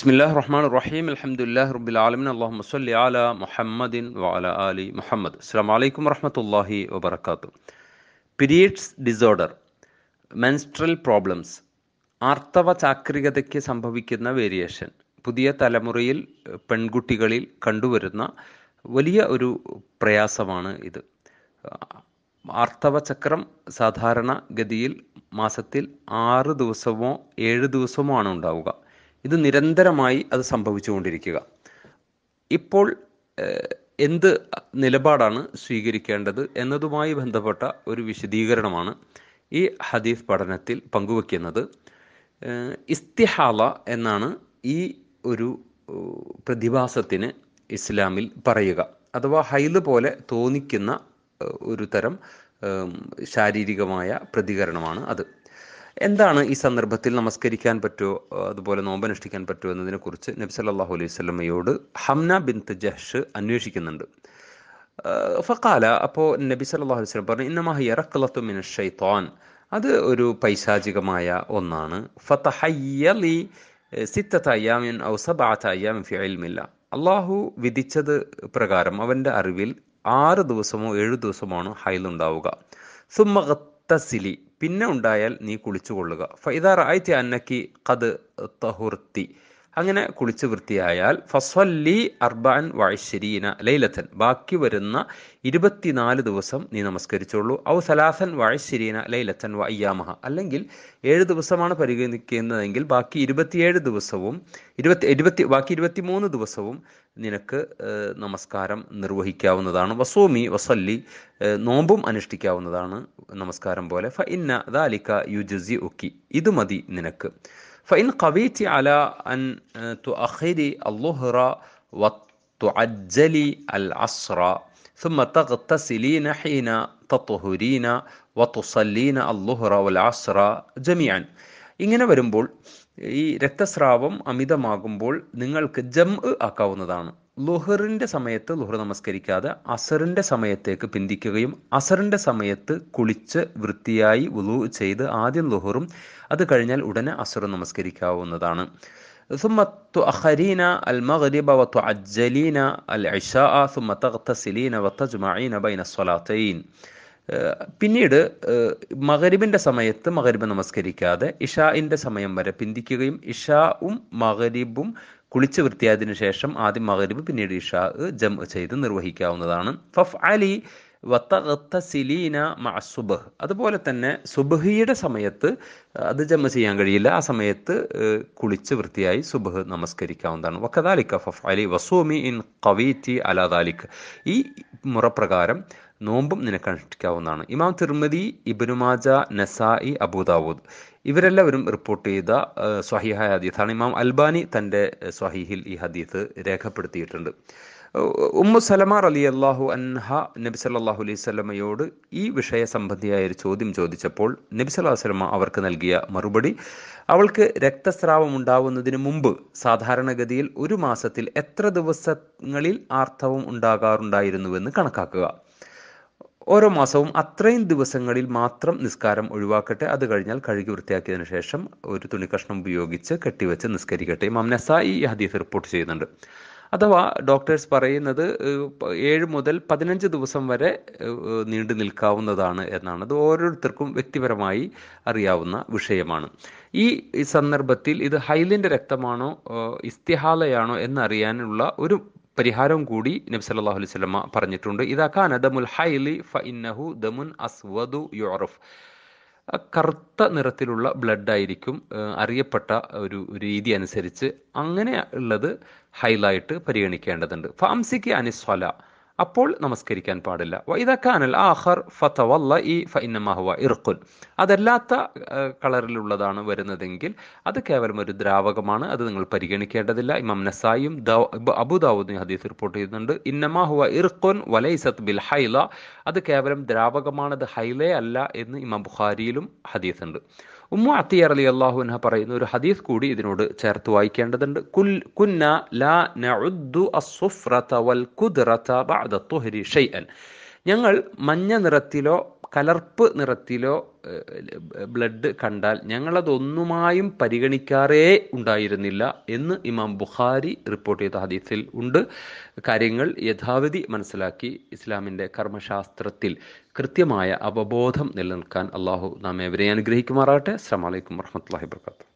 ബിസ്മില്ലാഹ് റഹ്മാൻ റഹീം അലഹമുല്ലാഹ് റബ്ബിൽ ആലമിൻ അള്ളാഹു മസ്ലി അല മുഹമ്മദിൻ വാല അലി മുഹമ്മദ് അസ്സാം വലൈക്കും വറഹമത്തല്ലാഹി വബർക്കാത്തു പിരീഡ്സ് ഡിസോർഡർ മെൻസ്ട്രൽ പ്രോബ്ലംസ് ആർത്തവ ചാക്രികതയ്ക്ക് സംഭവിക്കുന്ന വേരിയേഷൻ പുതിയ തലമുറയിൽ പെൺകുട്ടികളിൽ കണ്ടുവരുന്ന വലിയ ഒരു പ്രയാസമാണ് ഇത് ആർത്തവചക്രം സാധാരണ ഗതിയിൽ മാസത്തിൽ ആറ് ദിവസമോ ഏഴ് ദിവസമോ ആണ് ഉണ്ടാവുക ഇത് നിരന്തരമായി അത് സംഭവിച്ചുകൊണ്ടിരിക്കുക ഇപ്പോൾ എന്ത് നിലപാടാണ് സ്വീകരിക്കേണ്ടത് എന്നതുമായി ബന്ധപ്പെട്ട ഒരു വിശദീകരണമാണ് ഈ ഹദീഫ് പഠനത്തിൽ പങ്കുവെക്കുന്നത് ഇസ്തിഹാല എന്നാണ് ഈ ഒരു പ്രതിഭാസത്തിന് ഇസ്ലാമിൽ പറയുക അഥവാ ഹൈല് പോലെ തോന്നിക്കുന്ന ഒരു തരം ശാരീരികമായ പ്രതികരണമാണ് അത് എന്താണ് ഈ സന്ദർഭത്തിൽ നമസ്കരിക്കാൻ പറ്റുമോ അതുപോലെ നോമ്പനുഷ്ഠിക്കാൻ പറ്റുമോ എന്നതിനെക്കുറിച്ച് നബി സല്ലാഹു അലൈഹി സ്വലമയോട് ഹംന ബിൻ ജഹ്ഷ് അന്വേഷിക്കുന്നുണ്ട് ഫക്കാല അപ്പോൾ നബി സല്ലാഹു അലൈഹി സ്വലം പറഞ്ഞു ഇന്നമാഹിയ റക്ലത്തു മിന ഷൈത്തോൻ അത് ഒരു പൈശാചികമായ ഒന്നാണ് ഫത്തഹയ്യലി സിത്തയ്യാമിൻ അയ്യാമിൻ ഔ അള്ളാഹു വിധിച്ചത് പ്രകാരം അവൻ്റെ അറിവിൽ ആറ് ദിവസമോ ഏഴു ദിവസമോ ആണ് ഹൈലുണ്ടാവുക സുമ്മകത്തസിലി പിന്നെ ഉണ്ടായാൽ നീ കുളിച്ചുകൊള്ളുക ഫൈദാർ ആയിത്തി അന്നക്കി കത് തഹുർത്തി അങ്ങനെ കുളിച്ച് വൃത്തിയായാൽ ഫസ്വല്ലി അർബാൻ വൈശ്വരീന ലൈലത്തൻ ബാക്കി വരുന്ന ഇരുപത്തിനാല് ദിവസം നീ നമസ്കരിച്ചോളൂ ഔ സലാസൻ വൈശ്വരീന ലൈലത്തൻ വയ്യാമഹ അല്ലെങ്കിൽ ഏഴ് ദിവസമാണ് പരിഗണിക്കുന്നതെങ്കിൽ ബാക്കി ഇരുപത്തിയേഴ് ദിവസവും ഇരുപത്തി ഇരുപത്തി ബാക്കി മൂന്ന് ദിവസവും നിനക്ക് നമസ്കാരം നിർവഹിക്കാവുന്നതാണ് വസൂമി വസല്ലി നോമ്പും അനുഷ്ഠിക്കാവുന്നതാണ് നമസ്കാരം പോലെ ഫ ഇന്ന ദാലിക്ക യുജസി ഒക്കി ഇത് മതി നിനക്ക് فإن قبيت على أن تؤخري الظهر وتعجلي العصر ثم تغتسلين حين تطهرين وتصلين الظهر والعصر جميعا ഇങ്ങനെ വരുമ്പോൾ ഈ രക്തസ്രാവം അമിതമാകുമ്പോൾ നിങ്ങൾക്ക് ജം ആക്കാവുന്നതാണ് ലുഹറിൻ്റെ സമയത്ത് ലുഹർ നമസ്കരിക്കാതെ അസറിൻ്റെ സമയത്തേക്ക് പിന്തിക്കുകയും അസറിൻ്റെ സമയത്ത് കുളിച്ച് വൃത്തിയായി വുളു ചെയ്ത് ആദ്യം ലുഹറും അത് കഴിഞ്ഞാൽ ഉടനെ അസറും നമസ്കരിക്കാവുന്നതാണ് പിന്നീട് മകരിബിൻ്റെ സമയത്ത് മകരിബ് നമസ്കരിക്കാതെ ഇഷാഇൻ്റെ സമയം വരെ പിന്തിക്കുകയും ഇഷാവും മകരിബും കുളിച്ച് വൃത്തിയായതിനു ശേഷം ആദ്യം മകരിബ് പിന്നീട് ഇഷാ ജം ചെയ്ത് നിർവഹിക്കാവുന്നതാണ് ഫഫ് അലി വത്തകത്ത സിലീന മസുബഹ് അതുപോലെ തന്നെ സുബഹിയുടെ സമയത്ത് അത് ജമ ചെയ്യാൻ കഴിയില്ല ആ സമയത്ത് കുളിച്ച് വൃത്തിയായി സുബഹ് നമസ്കരിക്കാവുന്നതാണ് വക്കതാലിക്ക ഫഫ് അലി വസൂമി ഇൻ കവീറ്റി അലാദാലിക്ക് ഈ മുറപ്രകാരം നോമ്പും നിനക്ക് അനുഷ്ഠിക്കാവുന്നതാണ് ഇമാം തിർമതി ഇബനുമാജ നസായി അബൂദാവൂദ് ഇവരെല്ലാവരും റിപ്പോർട്ട് ചെയ്ത സ്വാഹിഹായ ഹദീത്താണ് ഇമാം അൽബാനി തൻ്റെ സ്വാഹിഹിൽ ഈ ഹദീത്ത് രേഖപ്പെടുത്തിയിട്ടുണ്ട് ഉമ്മു സലമ അലി അള്ളാഹു അൻഹ നബി സല്ലാഹു അലൈഹി സ്വലമയോട് ഈ വിഷയ സംബന്ധിയായ ഒരു ചോദ്യം ചോദിച്ചപ്പോൾ നബി സല്ലാ സ്വലമ അവർക്ക് നൽകിയ മറുപടി അവൾക്ക് രക്തസ്രാവം ഉണ്ടാവുന്നതിന് മുമ്പ് സാധാരണഗതിയിൽ ഒരു മാസത്തിൽ എത്ര ദിവസങ്ങളിൽ ആർത്തവം ഉണ്ടാകാറുണ്ടായിരുന്നുവെന്ന് കണക്കാക്കുക ഓരോ മാസവും അത്രയും ദിവസങ്ങളിൽ മാത്രം നിസ്കാരം ഒഴിവാക്കട്ടെ അത് കഴിഞ്ഞാൽ കഴുകി വൃത്തിയാക്കിയതിനു ശേഷം ഒരു തുണി കഷ്ണം ഉപയോഗിച്ച് കെട്ടിവെച്ച് നിസ്കരിക്കട്ടെ മംനസ ഈ ഹദീസ് റിപ്പോർട്ട് ചെയ്യുന്നുണ്ട് അഥവാ ഡോക്ടേഴ്സ് പറയുന്നത് ഏഴ് മുതൽ പതിനഞ്ച് ദിവസം വരെ നീണ്ടു നിൽക്കാവുന്നതാണ് എന്നാണ് അത് ഓരോരുത്തർക്കും വ്യക്തിപരമായി അറിയാവുന്ന വിഷയമാണ് ഈ സന്ദർഭത്തിൽ ഇത് ഹൈലിൻ്റെ രക്തമാണോ ഇസ്തിഹാലയാണോ എന്നറിയാനുള്ള ഒരു പരിഹാരം കൂടി നബി സല്ലാഹു അലൈഹി സ്വലമ പറഞ്ഞിട്ടുണ്ട് ഇതാക്കാൻ ദമുൽ ഹൈലി ഫ ഇന്നഹു ദമുൻ അസ്വദു യുറഫ് കറുത്ത നിറത്തിലുള്ള ബ്ലഡ് ആയിരിക്കും അറിയപ്പെട്ട ഒരു രീതി അനുസരിച്ച് അങ്ങനെ ഉള്ളത് ഹൈലായിട്ട് പരിഗണിക്കേണ്ടതുണ്ട് ഫാംസിക്ക് അനിസ്വല അപ്പോൾ നമസ്കരിക്കാൻ പാടില്ല വൈദക്കാനൽ ആഹർ ഫതവല്ല ഈ ഫൈനമഹുവ ഇർക്കുൻ അതല്ലാത്ത കളറിലുള്ളതാണ് വരുന്നതെങ്കിൽ അത് കേവലം ഒരു ദ്രാവകമാണ് അത് നിങ്ങൾ പരിഗണിക്കേണ്ടതില്ല ഇമാം നസായും അബുദാവുദ്ദീൻ ഹദീസ് റിപ്പോർട്ട് ചെയ്യുന്നുണ്ട് ഇന്നമാഹുവ ഇർക്കുൻ വലൈസത്ത് ബിൽ ഹൈല അത് കേവലം ദ്രാവകമാണ് അത് ഹൈലേ അല്ല എന്ന് ഇമാം ബുഖാരിയിലും ഹദീസ് ഉണ്ട് ഉമ്മു അത്തിയ അലി എന്ന പറയുന്ന ഒരു ഹദീസ് കൂടി ഇതിനോട് ചേർത്ത് വായിക്കേണ്ടതുണ്ട് കുന്ന ലാ ഞങ്ങൾ മഞ്ഞ നിറത്തിലോ കലർപ്പ് നിറത്തിലോ ബ്ലഡ് കണ്ടാൽ ഞങ്ങളതൊന്നുമായും പരിഗണിക്കാറേ ഉണ്ടായിരുന്നില്ല എന്ന് ഇമാം ബുഖാരി റിപ്പോർട്ട് ചെയ്ത ഹദീസിൽ ഉണ്ട് കാര്യങ്ങൾ യഥാവിധി മനസ്സിലാക്കി ഇസ്ലാമിൻ്റെ കർമ്മശാസ്ത്രത്തിൽ കൃത്യമായ അവബോധം നിലനിൽക്കാൻ അള്ളാഹു നാം എവരെ അനുഗ്രഹിക്കുമാറാകട്ടെ അസ്സാം വലൈക്കും വർഹമത്തല്ലാഹി വർക്കാത്തു